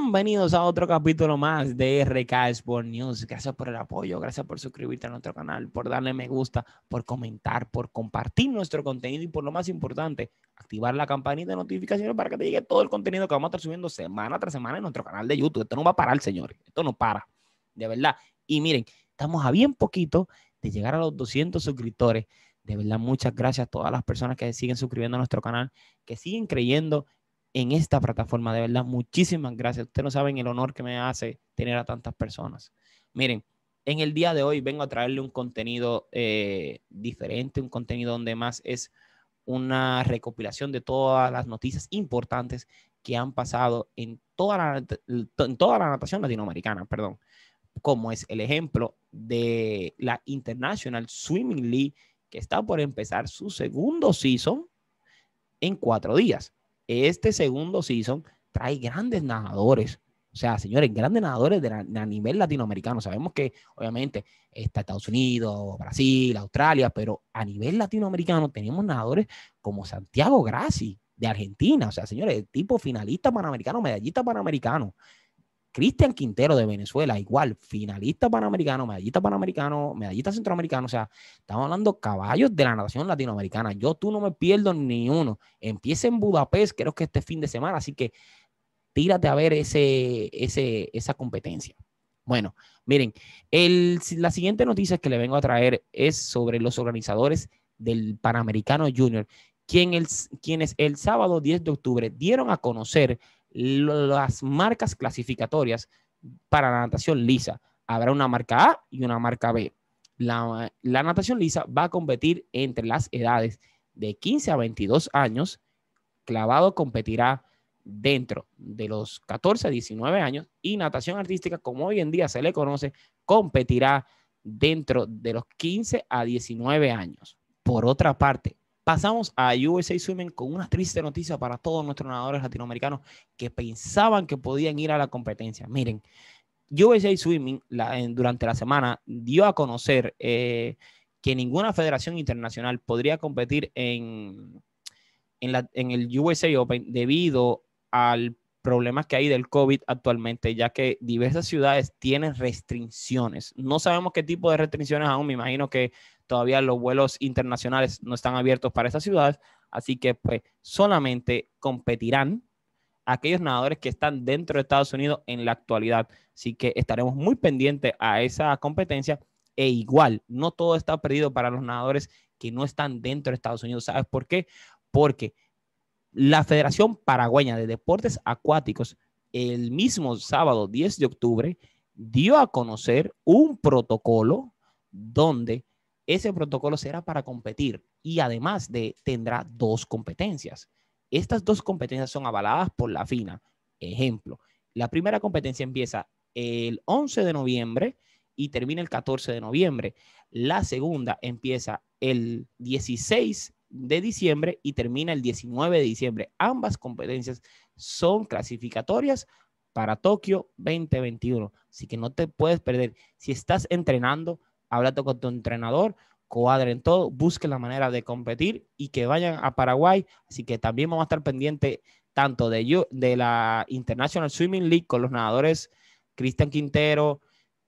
Bienvenidos a otro capítulo más de RK Sport News. Gracias por el apoyo, gracias por suscribirte a nuestro canal, por darle me gusta, por comentar, por compartir nuestro contenido y por lo más importante, activar la campanita de notificaciones para que te llegue todo el contenido que vamos a estar subiendo semana tras semana en nuestro canal de YouTube. Esto no va a parar, señores. Esto no para, de verdad. Y miren, estamos a bien poquito de llegar a los 200 suscriptores. De verdad, muchas gracias a todas las personas que siguen suscribiendo a nuestro canal, que siguen creyendo en esta plataforma. De verdad, muchísimas gracias. Ustedes no saben el honor que me hace tener a tantas personas. Miren, en el día de hoy vengo a traerle un contenido eh, diferente, un contenido donde más es una recopilación de todas las noticias importantes que han pasado en toda la, en toda la natación latinoamericana, perdón, como es el ejemplo de la International Swimming League, que está por empezar su segundo season en cuatro días este segundo season trae grandes nadadores. O sea, señores, grandes nadadores a nivel latinoamericano. Sabemos que, obviamente, está Estados Unidos, Brasil, Australia, pero a nivel latinoamericano tenemos nadadores como Santiago Grassi de Argentina. O sea, señores, tipo finalista panamericano, medallista panamericano. Cristian Quintero de Venezuela, igual, finalista panamericano, medallista panamericano, medallista centroamericano, o sea, estamos hablando caballos de la nación latinoamericana. Yo tú no me pierdo ni uno. Empieza en Budapest, creo que este fin de semana, así que tírate a ver ese, ese, esa competencia. Bueno, miren, la siguiente noticia que le vengo a traer es sobre los organizadores del Panamericano Junior, quienes el sábado 10 de octubre dieron a conocer las marcas clasificatorias para la natación lisa. Habrá una marca A y una marca B. La, natación lisa va a competir entre las edades de 15 a 22 años. Clavado competirá dentro de los 14 a 19 años y natación artística, como hoy en día se le conoce, competirá dentro de los 15 a 19 años. Por otra parte, Pasamos a USA Swimming con una triste noticia para todos nuestros nadadores latinoamericanos que pensaban que podían ir a la competencia. Miren, USA Swimming durante la semana dio a conocer eh, que ninguna federación internacional podría competir en, en el USA Open debido al problemas que hay del COVID actualmente, ya que diversas ciudades tienen restricciones. No sabemos qué tipo de restricciones aún, me imagino que todavía los vuelos internacionales no están abiertos para esas ciudades, así que pues solamente competirán aquellos nadadores que están dentro de Estados Unidos en la actualidad. Así que estaremos muy pendientes a esa competencia e igual, no todo está perdido para los nadadores que no están dentro de Estados Unidos. ¿Sabes por qué? Porque la Federación Paraguaya de Deportes Acuáticos, el mismo sábado 10 de octubre, dio a conocer un protocolo donde ese protocolo será para competir y además de tendrá dos competencias. Estas dos competencias son avaladas por la FINA. Ejemplo, la primera competencia empieza el 11 de noviembre y termina el 14 de noviembre. La segunda empieza el 16 de de diciembre y termina el 19 de diciembre. Ambas competencias son clasificatorias para Tokio 2021. Así que no te puedes perder. Si estás entrenando, háblate con tu entrenador, cuadren todo, busquen la manera de competir y que vayan a Paraguay. Así que también vamos a estar pendiente tanto de, de la International Swimming League con los nadadores Cristian Quintero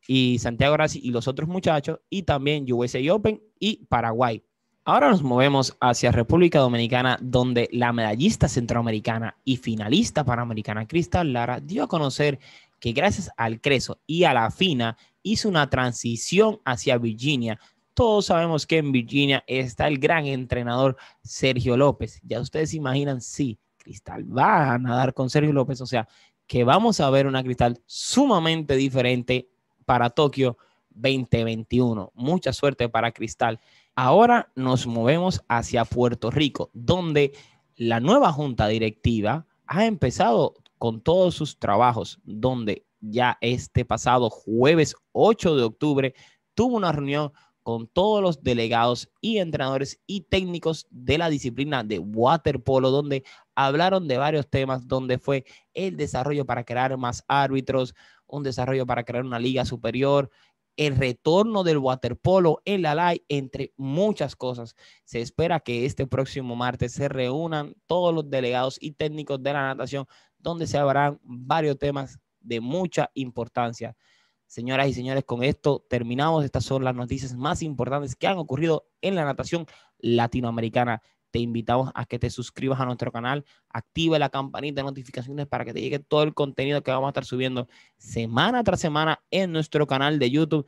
y Santiago Graci y los otros muchachos, y también USA Open y Paraguay. Ahora nos movemos hacia República Dominicana, donde la medallista centroamericana y finalista panamericana Cristal Lara dio a conocer que gracias al Creso y a la FINA hizo una transición hacia Virginia. Todos sabemos que en Virginia está el gran entrenador Sergio López. Ya ustedes imaginan, sí, Cristal va a nadar con Sergio López, o sea, que vamos a ver una Cristal sumamente diferente para Tokio 2021. Mucha suerte para Cristal. Ahora nos movemos hacia Puerto Rico, donde la nueva junta directiva ha empezado con todos sus trabajos, donde ya este pasado jueves 8 de octubre tuvo una reunión con todos los delegados y entrenadores y técnicos de la disciplina de waterpolo, donde hablaron de varios temas, donde fue el desarrollo para crear más árbitros, un desarrollo para crear una liga superior, el retorno del waterpolo en la LAI, entre muchas cosas. Se espera que este próximo martes se reúnan todos los delegados y técnicos de la natación, donde se hablarán varios temas de mucha importancia. Señoras y señores, con esto terminamos. Estas son las noticias más importantes que han ocurrido en la natación latinoamericana te invitamos a que te suscribas a nuestro canal, active la campanita de notificaciones para que te llegue todo el contenido que vamos a estar subiendo semana tras semana en nuestro canal de YouTube.